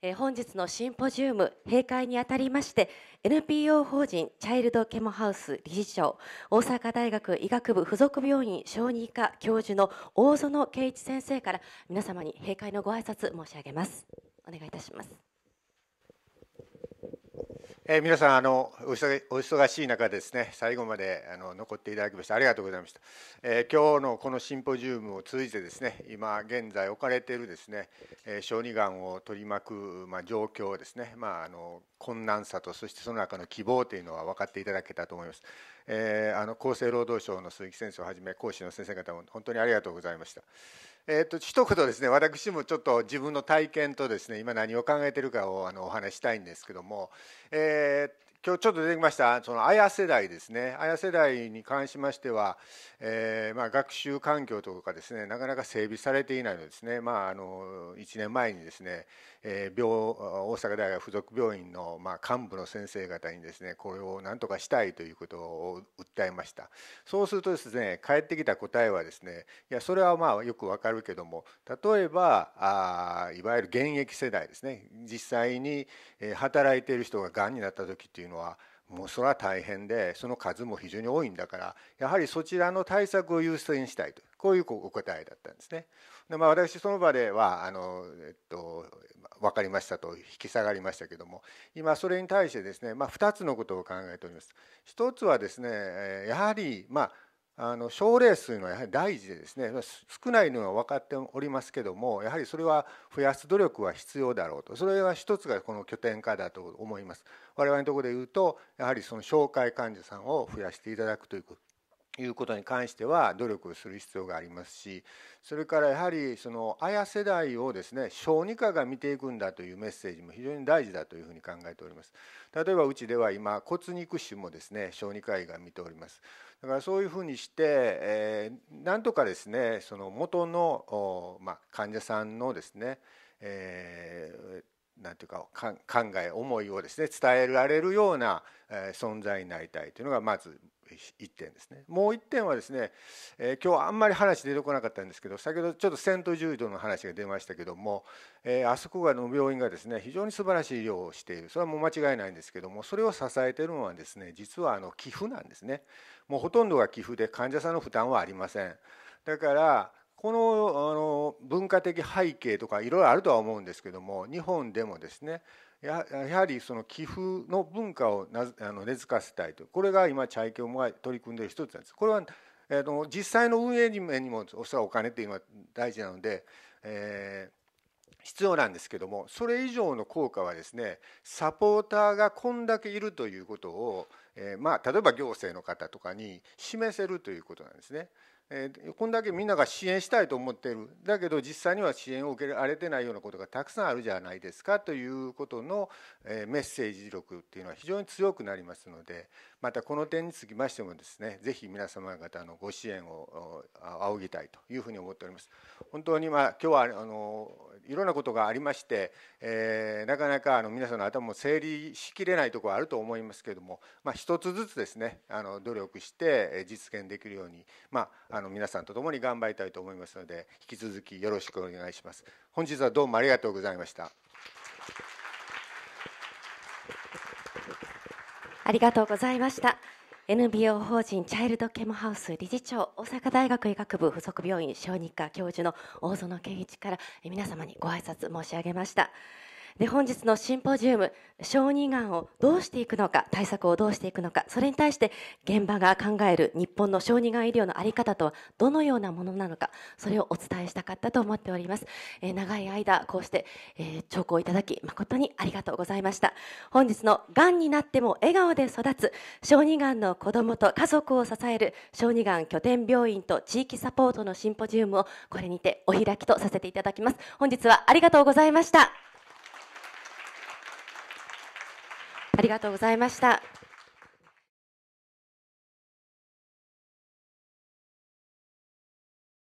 えー、本日のシンポジウム閉会にあたりまして NPO 法人チャイルドケモハウス理事長大阪大学医学部附属病院小児科教授の大園圭一先生から皆様に閉会のご挨拶申し上げますお願いいたしますえー、皆さんあのお忙しい中ですね最後まであの残っていただきましてありがとうございました、えー、今日のこのシンポジウムを通じてですね今現在置かれているですね、えー、小児がんを取り巻く、まあ、状況ですね、まあ、あの困難さとそしてその中の希望というのは分かっていただけたと思いますえー、あの厚生労働省の鈴木先生をはじめ講師の先生方も本当にありがとうございました。えーと、と一言ですね私もちょっと自分の体験とですね今何を考えてるかをあのお話したいんですけども、えー今日ちょっと出てきましたその綾世代ですね綾世代に関しましては、えー、まあ、学習環境とかですねなかなか整備されていないのですね、まあ、あの1年前にですね、えー、病大阪大学附属病院の、まあ、幹部の先生方にですねこれをなんとかしたいということを訴えましたそうするとですね返ってきた答えはですねいやそれはまあよくわかるけども例えばあいわゆる現役世代ですね実際に働いている人ががんになった時っていうのははもうそれは大変でその数も非常に多いんだからやはりそちらの対策を優先したいとこういうお答えだったんですね。でまあ、私その場ではあの、えっと、分かりましたと引き下がりましたけども今それに対してですね、まあ、2つのことを考えております。1つはですねやはり、まああの症例数のやはり大事でですね少ないのは分かっておりますけどもやはりそれは増やす努力は必要だろうとそれは一つがこの拠点化だと思います我々のところで言うとやはりその紹介患者さんを増やしていただくといういうことに関しては努力をする必要がありますしそれからやはりその綾世代をですね小児科が見ていくんだというメッセージも非常に大事だというふうに考えております例えばうちでは今骨肉腫もですね小児科医が見ておりますだからそういうふうにして、えー、なんとかですねその元の、まあ、患者さんのですね、えーなんていうか考え思いをですね伝えられるようなえ存在になりたいというのがまず1点ですねもう1点はですね、えー、今日あんまり話出てこなかったんですけど先ほどちょっとセントジュードの話が出ましたけども、えー、あそこがの病院がですね非常に素晴らしい医療をしているそれはもう間違いないんですけどもそれを支えているのはですね実はあの寄付なんですねもうほとんどが寄付で患者さんの負担はありませんだからこのあの文化的背景とかいろいろあるとは思うんですけども日本でもですねやはりその寄付の文化をなあの根付かせたいとこれが今チャイキョムが取り組んでいる一つなんです。これはえー、実際の運営にもおらくお金っていうのは大事なので、えー、必要なんですけどもそれ以上の効果はですねサポーターがこんだけいるということを、えー、まあ、例えば行政の方とかに示せるということなんですね。えー、こんだけみんなが支援したいと思っているだけど実際には支援を受けられてないようなことがたくさんあるじゃないですかということの、えー、メッセージ力っていうのは非常に強くなりますのでまたこの点につきましてもですねぜひ皆様方のご支援を仰ぎたいというふうに思っております。本当に、まあ、今日はあのいろんなことがありまして、えー、なかなかあの皆さんの頭も整理しきれないところあると思いますけれども、まあ、一つずつですねあの努力して実現できるように、まああの皆さんとともに頑張りたいと思いますので引き続きよろしくお願いします本日はどうもありがとうございましたありがとうございました NBO 法人チャイルドケモハウス理事長大阪大学医学部附属病院小児科教授の大園健一から皆様にご挨拶申し上げました。で本日のシンポジウム小児がんをどうしていくのか対策をどうしていくのかそれに対して現場が考える日本の小児がん医療の在り方とはどのようなものなのかそれをお伝えしたかったと思っております、えー、長い間こうして、えー、聴講いただき誠にありがとうございました本日のがんになっても笑顔で育つ小児がんの子どもと家族を支える小児がん拠点病院と地域サポートのシンポジウムをこれにてお開きとさせていただきます本日はありがとうございましたありがとうございました。